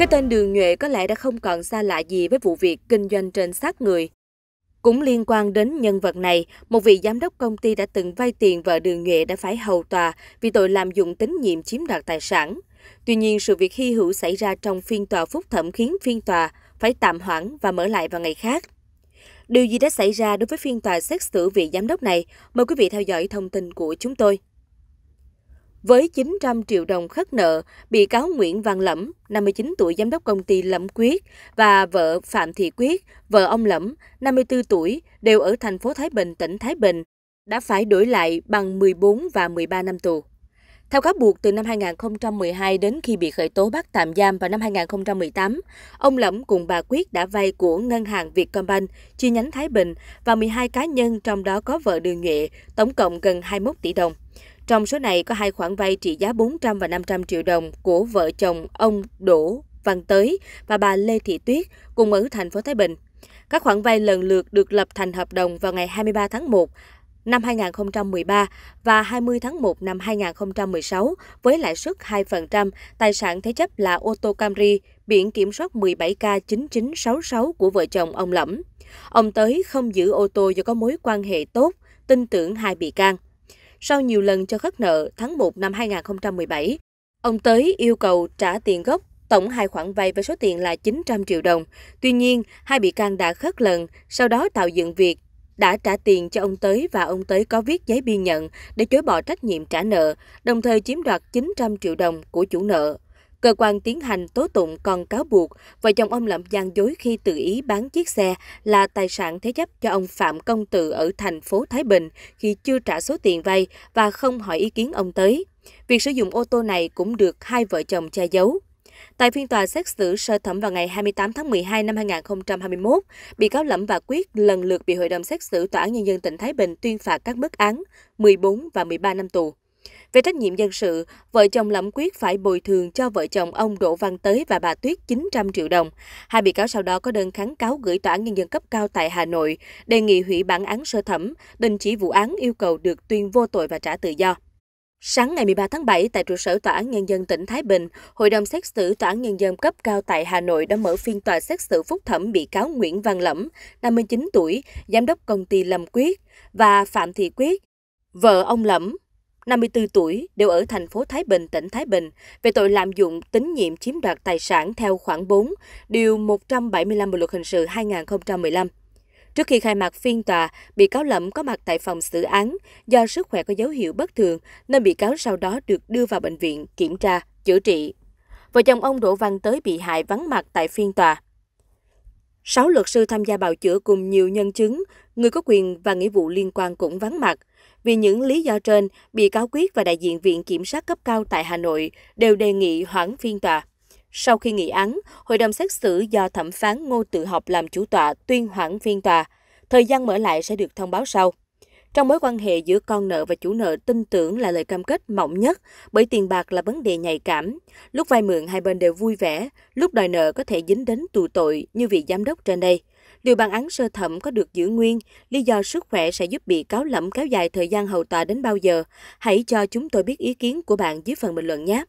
Cái tên Đường Nhuệ có lẽ đã không còn xa lạ gì với vụ việc kinh doanh trên xác người. Cũng liên quan đến nhân vật này, một vị giám đốc công ty đã từng vay tiền vợ Đường Nhuệ đã phải hầu tòa vì tội lạm dụng tín nhiệm chiếm đoạt tài sản. Tuy nhiên, sự việc hy hữu xảy ra trong phiên tòa phúc thẩm khiến phiên tòa phải tạm hoãn và mở lại vào ngày khác. Điều gì đã xảy ra đối với phiên tòa xét xử vị giám đốc này? Mời quý vị theo dõi thông tin của chúng tôi. Với 900 triệu đồng khất nợ, bị cáo Nguyễn Văn Lẫm, 59 tuổi giám đốc công ty Lẫm Quyết và vợ Phạm Thị Quyết, vợ ông Lẫm, 54 tuổi, đều ở thành phố Thái Bình, tỉnh Thái Bình, đã phải đổi lại bằng 14 và 13 năm tù. Theo cáo buộc, từ năm 2012 đến khi bị khởi tố bắt tạm giam vào năm 2018, ông Lẫm cùng bà Quyết đã vay của Ngân hàng Vietcombank chi nhánh Thái Bình và 12 cá nhân trong đó có vợ Đường Nghệ, tổng cộng gần 21 tỷ đồng. Trong số này có hai khoản vay trị giá 400 và 500 triệu đồng của vợ chồng ông Đỗ Văn Tới và bà Lê Thị Tuyết cùng ở thành phố Thái Bình. Các khoản vay lần lượt được lập thành hợp đồng vào ngày 23 tháng 1 năm 2013 và 20 tháng 1 năm 2016 với lãi suất 2%, tài sản thế chấp là ô tô Camry, biển kiểm soát 17K9966 của vợ chồng ông Lẫm. Ông Tới không giữ ô tô do có mối quan hệ tốt, tin tưởng hai bị can. Sau nhiều lần cho khất nợ tháng 1 năm 2017, ông Tới yêu cầu trả tiền gốc tổng hai khoản vay với số tiền là 900 triệu đồng. Tuy nhiên, hai bị can đã khất lần, sau đó tạo dựng việc đã trả tiền cho ông Tới và ông Tới có viết giấy biên nhận để chối bỏ trách nhiệm trả nợ, đồng thời chiếm đoạt 900 triệu đồng của chủ nợ. Cơ quan tiến hành tố tụng còn cáo buộc vợ chồng ông Lậm gian dối khi tự ý bán chiếc xe là tài sản thế chấp cho ông Phạm Công Tự ở thành phố Thái Bình khi chưa trả số tiền vay và không hỏi ý kiến ông tới. Việc sử dụng ô tô này cũng được hai vợ chồng che giấu. Tại phiên tòa xét xử sơ thẩm vào ngày 28 tháng 12 năm 2021, bị cáo Lẫm và Quyết lần lượt bị Hội đồng xét xử Tòa án Nhân dân tỉnh Thái Bình tuyên phạt các mức án 14 và 13 năm tù. Về trách nhiệm dân sự, vợ chồng Lẩm Quyết phải bồi thường cho vợ chồng ông Đỗ Văn Tới và bà Tuyết 900 triệu đồng. Hai bị cáo sau đó có đơn kháng cáo gửi tòa án nhân dân cấp cao tại Hà Nội, đề nghị hủy bản án sơ thẩm, đình chỉ vụ án yêu cầu được tuyên vô tội và trả tự do. Sáng ngày 13 tháng 7, tại trụ sở Tòa án Nhân dân tỉnh Thái Bình, Hội đồng xét xử Tòa án Nhân dân cấp cao tại Hà Nội đã mở phiên tòa xét xử phúc thẩm bị cáo Nguyễn Văn Lẫm, 59 tuổi, giám đốc công ty Lâm Quyết, và Phạm Thị Quyết, vợ ông Lẫm, 54 tuổi, đều ở thành phố Thái Bình, tỉnh Thái Bình, về tội lạm dụng tín nhiệm chiếm đoạt tài sản theo khoản 4, điều 175 Bộ luật hình sự 2015. Trước khi khai mạc phiên tòa, bị cáo Lậm có mặt tại phòng xử án. Do sức khỏe có dấu hiệu bất thường, nên bị cáo sau đó được đưa vào bệnh viện kiểm tra, chữa trị. Vợ chồng ông Đỗ Văn Tới bị hại vắng mặt tại phiên tòa. Sáu luật sư tham gia bào chữa cùng nhiều nhân chứng, người có quyền và nghĩa vụ liên quan cũng vắng mặt. Vì những lý do trên, bị cáo Quyết và đại diện Viện Kiểm sát cấp cao tại Hà Nội đều đề nghị hoãn phiên tòa. Sau khi nghị án, hội đồng xét xử do thẩm phán Ngô Tự Học làm chủ tọa tuyên hoãn phiên tòa. Thời gian mở lại sẽ được thông báo sau. Trong mối quan hệ giữa con nợ và chủ nợ tin tưởng là lời cam kết mỏng nhất, bởi tiền bạc là vấn đề nhạy cảm. Lúc vay mượn hai bên đều vui vẻ, lúc đòi nợ có thể dính đến tù tội như vị giám đốc trên đây. Điều bản án sơ thẩm có được giữ nguyên, lý do sức khỏe sẽ giúp bị cáo lẫm kéo dài thời gian hầu tòa đến bao giờ? Hãy cho chúng tôi biết ý kiến của bạn dưới phần bình luận nhé.